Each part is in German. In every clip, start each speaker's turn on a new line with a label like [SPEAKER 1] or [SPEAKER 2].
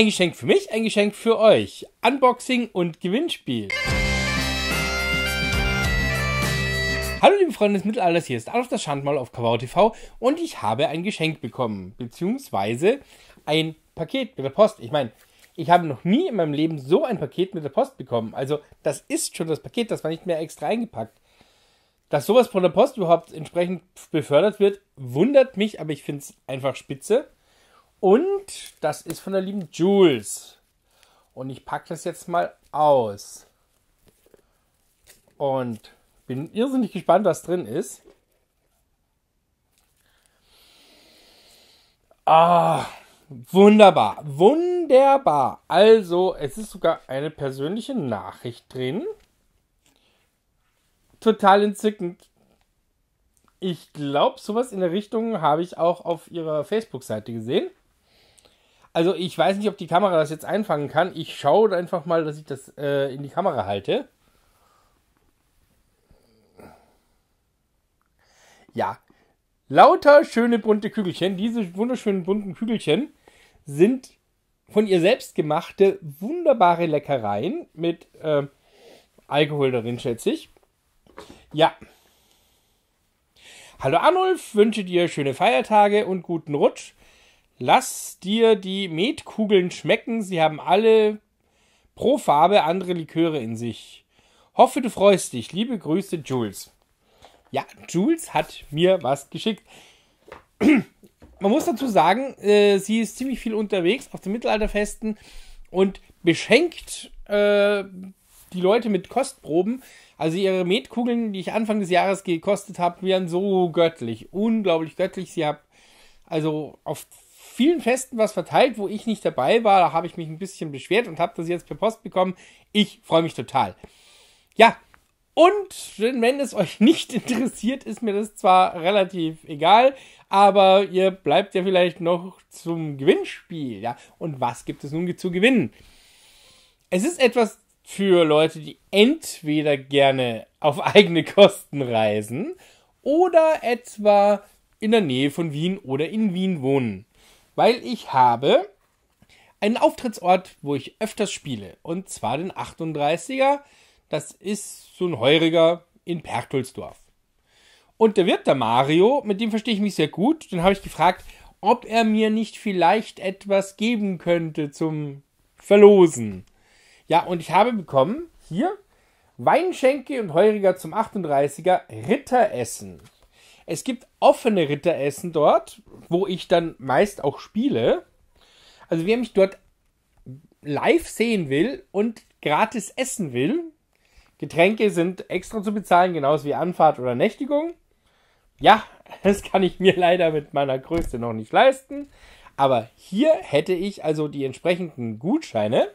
[SPEAKER 1] Ein Geschenk für mich, ein Geschenk für euch. Unboxing und Gewinnspiel. Hallo liebe Freunde des Mittelalters, hier ist Adolf das Schandmal auf Kavau TV und ich habe ein Geschenk bekommen, beziehungsweise ein Paket mit der Post. Ich meine, ich habe noch nie in meinem Leben so ein Paket mit der Post bekommen. Also das ist schon das Paket, das war nicht mehr extra eingepackt. Dass sowas von der Post überhaupt entsprechend befördert wird, wundert mich, aber ich finde es einfach spitze. Und das ist von der lieben Jules. Und ich packe das jetzt mal aus. Und bin irrsinnig gespannt, was drin ist. Ah, wunderbar, wunderbar. Also, es ist sogar eine persönliche Nachricht drin. Total entzückend. Ich glaube, sowas in der Richtung habe ich auch auf ihrer Facebook-Seite gesehen. Also ich weiß nicht, ob die Kamera das jetzt einfangen kann. Ich schaue einfach mal, dass ich das äh, in die Kamera halte. Ja, lauter schöne bunte Kügelchen. Diese wunderschönen bunten Kügelchen sind von ihr selbst gemachte, wunderbare Leckereien mit äh, Alkohol darin, schätze ich. Ja. Hallo Arnulf, wünsche dir schöne Feiertage und guten Rutsch. Lass dir die Metkugeln schmecken, sie haben alle pro Farbe andere Liköre in sich. Hoffe, du freust dich. Liebe Grüße, Jules. Ja, Jules hat mir was geschickt. Man muss dazu sagen, äh, sie ist ziemlich viel unterwegs auf den Mittelalterfesten und beschenkt äh, die Leute mit Kostproben. Also ihre Metkugeln, die ich Anfang des Jahres gekostet habe, wären so göttlich. Unglaublich göttlich. Sie hat also auf vielen Festen was verteilt, wo ich nicht dabei war. Da habe ich mich ein bisschen beschwert und habe das jetzt per Post bekommen. Ich freue mich total. Ja, und wenn es euch nicht interessiert, ist mir das zwar relativ egal, aber ihr bleibt ja vielleicht noch zum Gewinnspiel. Ja, und was gibt es nun zu gewinnen? Es ist etwas für Leute, die entweder gerne auf eigene Kosten reisen oder etwa in der Nähe von Wien oder in Wien wohnen weil ich habe einen Auftrittsort, wo ich öfters spiele. Und zwar den 38er. Das ist so ein Heuriger in Perchtoldsdorf. Und der Wirt, der Mario, mit dem verstehe ich mich sehr gut. Den habe ich gefragt, ob er mir nicht vielleicht etwas geben könnte zum Verlosen. Ja, und ich habe bekommen, hier, Weinschenke und Heuriger zum 38er Ritteressen. Es gibt offene Ritteressen dort, wo ich dann meist auch spiele. Also wer mich dort live sehen will und gratis essen will, Getränke sind extra zu bezahlen, genauso wie Anfahrt oder Nächtigung. Ja, das kann ich mir leider mit meiner Größe noch nicht leisten. Aber hier hätte ich also die entsprechenden Gutscheine.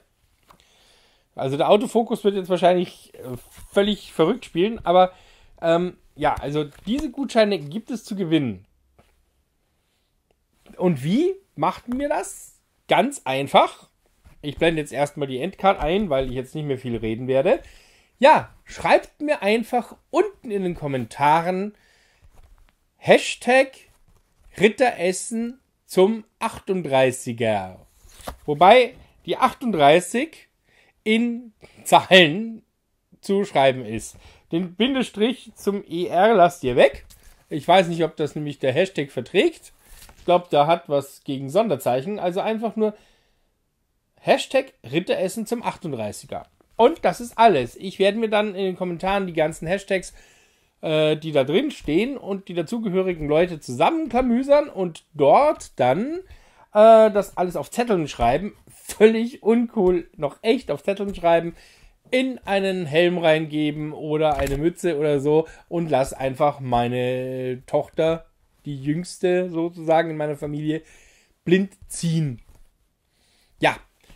[SPEAKER 1] Also der Autofokus wird jetzt wahrscheinlich äh, völlig verrückt spielen, aber ähm, ja, also diese Gutscheine gibt es zu gewinnen. Und wie macht wir das? Ganz einfach. Ich blende jetzt erstmal die Endcard ein, weil ich jetzt nicht mehr viel reden werde. Ja, schreibt mir einfach unten in den Kommentaren Hashtag Ritteressen zum 38er. Wobei die 38 in Zahlen zu schreiben ist. Den Bindestrich zum ER lasst ihr weg. Ich weiß nicht, ob das nämlich der Hashtag verträgt. Ich glaube, da hat was gegen Sonderzeichen. Also einfach nur Hashtag Ritteressen zum 38er. Und das ist alles. Ich werde mir dann in den Kommentaren die ganzen Hashtags, äh, die da drin stehen und die dazugehörigen Leute zusammenklamüsern und dort dann äh, das alles auf Zetteln schreiben. Völlig uncool. Noch echt auf Zetteln schreiben in einen Helm reingeben oder eine Mütze oder so und lass einfach meine Tochter, die jüngste sozusagen in meiner Familie, blind ziehen. Ja,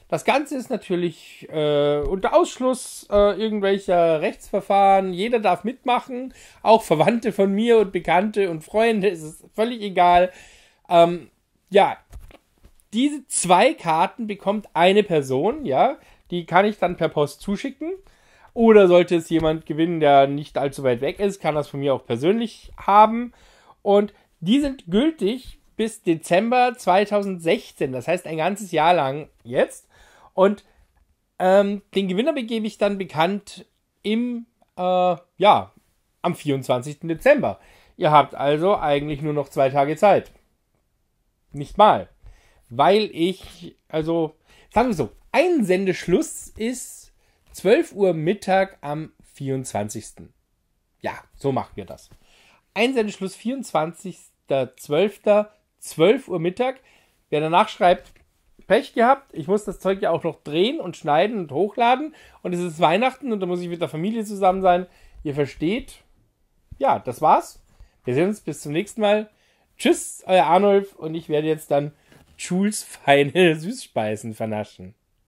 [SPEAKER 1] das Ganze ist natürlich äh, unter Ausschluss äh, irgendwelcher Rechtsverfahren. Jeder darf mitmachen, auch Verwandte von mir und Bekannte und Freunde, es ist völlig egal. Ähm, ja, diese zwei Karten bekommt eine Person, ja. Die kann ich dann per Post zuschicken. Oder sollte es jemand gewinnen, der nicht allzu weit weg ist, kann das von mir auch persönlich haben. Und die sind gültig bis Dezember 2016, das heißt ein ganzes Jahr lang jetzt. Und ähm, den Gewinner begebe ich dann bekannt im, äh, ja, am 24. Dezember. Ihr habt also eigentlich nur noch zwei Tage Zeit. Nicht mal. Weil ich, also, sagen wir so, Einsendeschluss ist 12 Uhr Mittag am 24. Ja, so machen wir das. Einsendeschluss 24.12. 12 Uhr Mittag. Wer danach schreibt, Pech gehabt, ich muss das Zeug ja auch noch drehen und schneiden und hochladen und es ist Weihnachten und da muss ich mit der Familie zusammen sein. Ihr versteht. Ja, das war's. Wir sehen uns bis zum nächsten Mal. Tschüss, euer Arnulf und ich werde jetzt dann Jules feine Süßspeisen vernaschen.